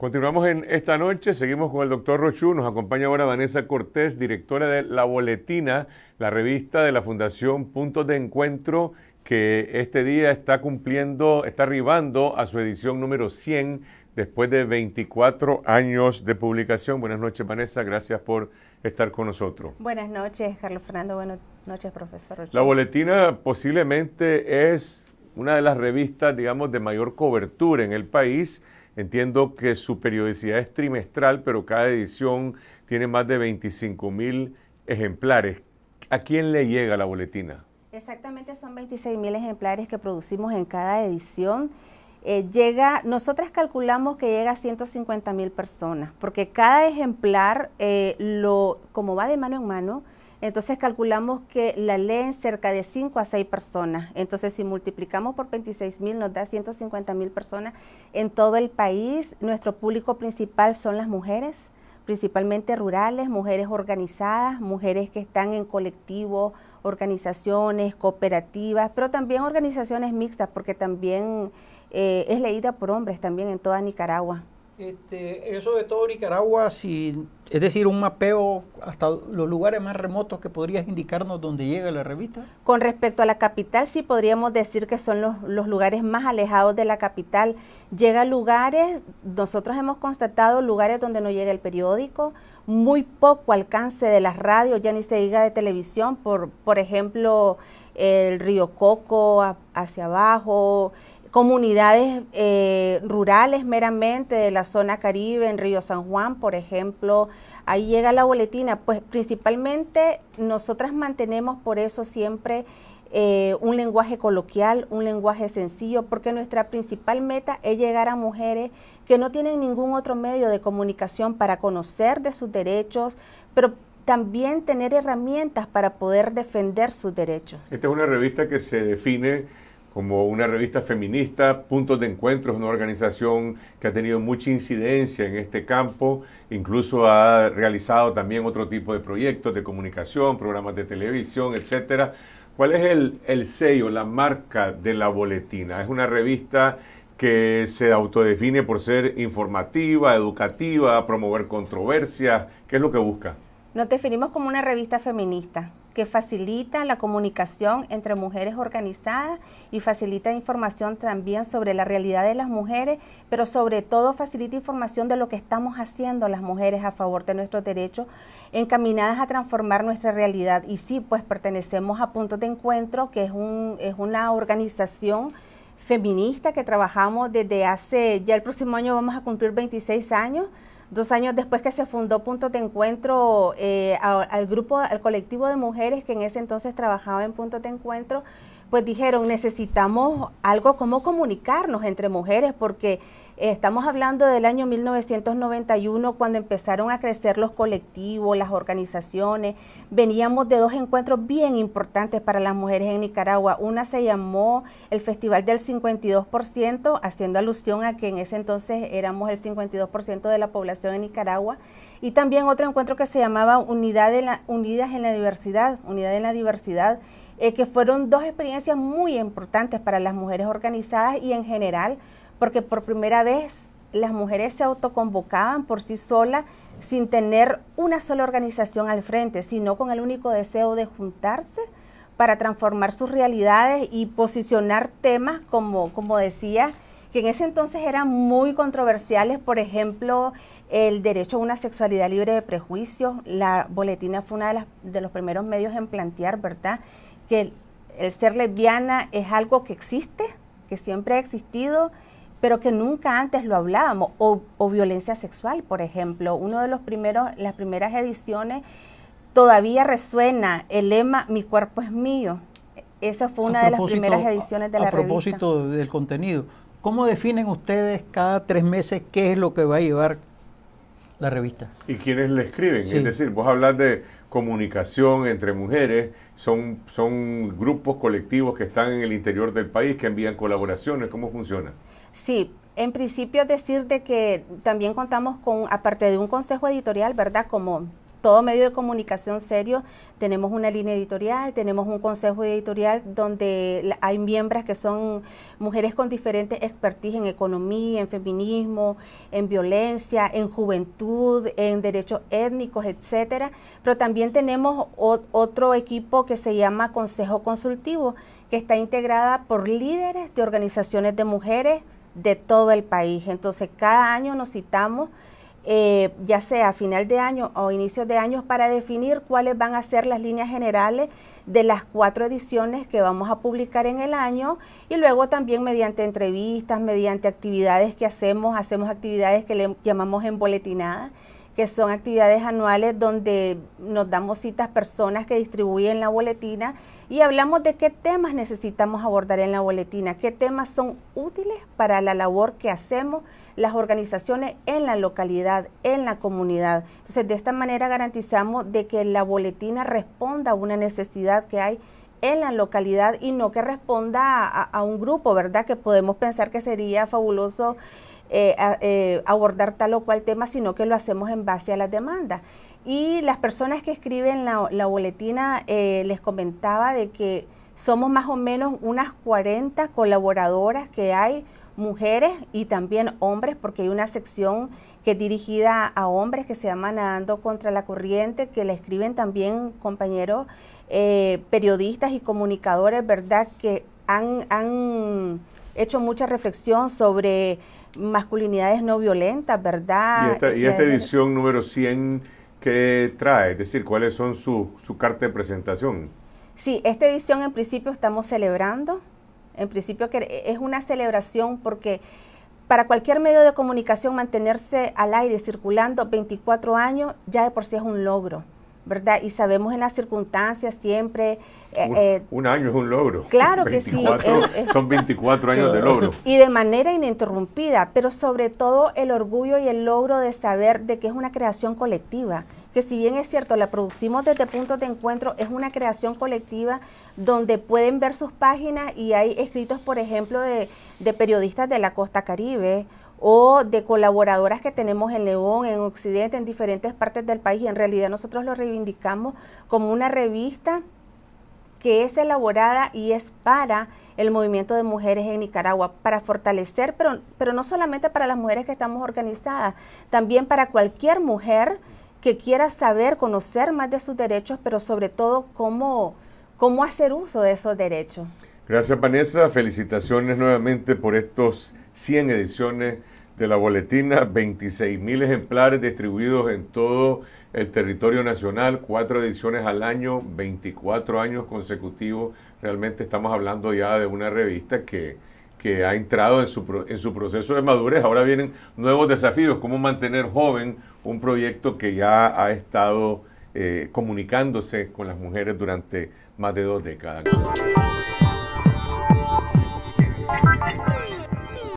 Continuamos en esta noche, seguimos con el doctor Rochu, nos acompaña ahora Vanessa Cortés, directora de La Boletina, la revista de la Fundación Puntos de Encuentro, que este día está cumpliendo, está arribando a su edición número 100 después de 24 años de publicación. Buenas noches Vanessa, gracias por estar con nosotros. Buenas noches Carlos Fernando, buenas noches profesor Rochu. La Boletina posiblemente es una de las revistas, digamos, de mayor cobertura en el país Entiendo que su periodicidad es trimestral, pero cada edición tiene más de 25 mil ejemplares. ¿A quién le llega la boletina? Exactamente, son 26 mil ejemplares que producimos en cada edición. Eh, llega, nosotras calculamos que llega a 150 mil personas, porque cada ejemplar, eh, lo, como va de mano en mano, entonces calculamos que la leen cerca de 5 a 6 personas. Entonces si multiplicamos por 26 mil nos da 150 mil personas en todo el país. Nuestro público principal son las mujeres principalmente rurales, mujeres organizadas, mujeres que están en colectivos, organizaciones, cooperativas, pero también organizaciones mixtas, porque también eh, es leída por hombres también en toda Nicaragua. Este, eso de todo Nicaragua, si, es decir, un mapeo hasta los lugares más remotos que podrías indicarnos donde llega la revista. Con respecto a la capital, sí podríamos decir que son los, lugares más alejados de la capital. Llega a lugares, nosotros hemos constatado lugares donde no llega el periódico, muy poco alcance de las radios, ya ni se diga de televisión, por, por ejemplo, el río Coco hacia abajo comunidades eh, rurales meramente de la zona caribe, en Río San Juan, por ejemplo, ahí llega la boletina. Pues principalmente nosotras mantenemos por eso siempre eh, un lenguaje coloquial, un lenguaje sencillo, porque nuestra principal meta es llegar a mujeres que no tienen ningún otro medio de comunicación para conocer de sus derechos, pero también tener herramientas para poder defender sus derechos. Esta es una revista que se define como una revista feminista, Puntos de Encuentro es una organización que ha tenido mucha incidencia en este campo, incluso ha realizado también otro tipo de proyectos de comunicación, programas de televisión, etcétera. ¿Cuál es el, el sello, la marca de la boletina? Es una revista que se autodefine por ser informativa, educativa, promover controversias. ¿Qué es lo que busca? Nos definimos como una revista feminista que facilita la comunicación entre mujeres organizadas y facilita información también sobre la realidad de las mujeres, pero sobre todo facilita información de lo que estamos haciendo las mujeres a favor de nuestros derechos, encaminadas a transformar nuestra realidad. Y sí, pues pertenecemos a Puntos de Encuentro, que es, un, es una organización feminista que trabajamos desde hace, ya el próximo año vamos a cumplir 26 años Dos años después que se fundó Punto de Encuentro, eh, al grupo, al colectivo de mujeres que en ese entonces trabajaba en Punto de Encuentro, pues dijeron, necesitamos algo como comunicarnos entre mujeres, porque Estamos hablando del año 1991 cuando empezaron a crecer los colectivos, las organizaciones. Veníamos de dos encuentros bien importantes para las mujeres en Nicaragua. Una se llamó el Festival del 52%, haciendo alusión a que en ese entonces éramos el 52% de la población en Nicaragua. Y también otro encuentro que se llamaba Unidad en la, Unidas en la Diversidad, Unidad en la Diversidad, eh, que fueron dos experiencias muy importantes para las mujeres organizadas y en general porque por primera vez las mujeres se autoconvocaban por sí solas sin tener una sola organización al frente, sino con el único deseo de juntarse para transformar sus realidades y posicionar temas como, como decía, que en ese entonces eran muy controversiales, por ejemplo, el derecho a una sexualidad libre de prejuicios. La boletina fue uno de, los primeros medios en plantear, ¿verdad?, que el ser lesbiana es algo que existe, que siempre ha existido, pero que nunca antes lo hablábamos, o, violencia sexual, por ejemplo. Uno de los primeros, las primeras ediciones todavía resuena el lema Mi cuerpo es mío. Esa fue una de las primeras ediciones de la revista. A propósito del contenido, ¿cómo definen ustedes cada tres meses qué es lo que va a llevar la revista. ¿Y quiénes le escriben? Es decir, vos hablas de comunicación entre mujeres, son, son grupos colectivos que están en el interior del país que envían colaboraciones, ¿cómo funciona? Sí, en principio decir de que también contamos con, aparte de un consejo editorial, ¿verdad? Como todo medio de comunicación serio, tenemos una línea editorial, tenemos un consejo editorial donde hay miembros que son mujeres con diferentes expertise en economía, en feminismo, en violencia, en juventud, en derechos étnicos, etcétera. Pero también tenemos otro equipo que se llama Consejo Consultivo, que está integrada por líderes de organizaciones de mujeres, de todo el país. Entonces, cada año nos citamos, eh, ya sea a final de año o inicios de año, para definir cuáles van a ser las líneas generales de las cuatro ediciones que vamos a publicar en el año y luego también mediante entrevistas, mediante actividades que hacemos, hacemos actividades que le llamamos emboletinadas que son actividades anuales donde nos damos citas personas que distribuyen la boletina y hablamos de qué temas necesitamos abordar en la boletina, qué temas son útiles para la labor que hacemos las organizaciones en la localidad, en la comunidad. Entonces, de esta manera garantizamos de que la boletina responda a una necesidad que hay en la localidad y no que responda a, a, un grupo, ¿verdad? Que podemos pensar que sería fabuloso eh, eh, abordar tal o cual tema, sino que lo hacemos en base a las demandas. Y las personas que escriben la, boletina, eh, les comentaba de que somos más o menos unas 40 colaboradoras que hay, mujeres y también hombres, porque hay una sección que es dirigida a hombres que se llama Nadando contra la Corriente, que la escriben también compañeros periodistas y comunicadores, ¿verdad? Que han, han hecho mucha reflexión sobre masculinidades no violentas, ¿verdad? Y esta, edición número 100 que trae, es decir, cuáles son su, su carta de presentación. Sí, esta edición en principio estamos celebrando, en principio que es una celebración porque para cualquier medio de comunicación mantenerse al aire circulando 24 años ya de por sí es un logro. ¿verdad? Y sabemos en las circunstancias siempre... Eh, eh, un, año es un logro. Claro que sí. son 24 años de logro. Y de manera ininterrumpida, pero sobre todo el orgullo y el logro de saber de que es una creación colectiva, que si bien es cierto, la producimos desde puntos de encuentro, es una creación colectiva donde pueden ver sus páginas y hay escritos, por ejemplo, de periodistas de la costa caribe, o de colaboradoras que tenemos en León, en Occidente, en diferentes partes del país. Y en realidad nosotros lo reivindicamos como una revista que es elaborada y es para el movimiento de mujeres en Nicaragua, para fortalecer, pero, pero no solamente para las mujeres que estamos organizadas, también para cualquier mujer que quiera saber, conocer más de sus derechos, pero sobre todo cómo, cómo hacer uso de esos derechos. Gracias Vanessa, felicitaciones nuevamente por estos 100 ediciones de la boletina, 26.000 mil ejemplares distribuidos en todo el territorio nacional, cuatro ediciones al año, 24 años consecutivos. Realmente estamos hablando ya de una revista que, ha entrado en su, en su proceso de madurez. Ahora vienen nuevos desafíos, cómo mantener joven un proyecto que ya ha estado eh, comunicándose con las mujeres durante más de dos décadas.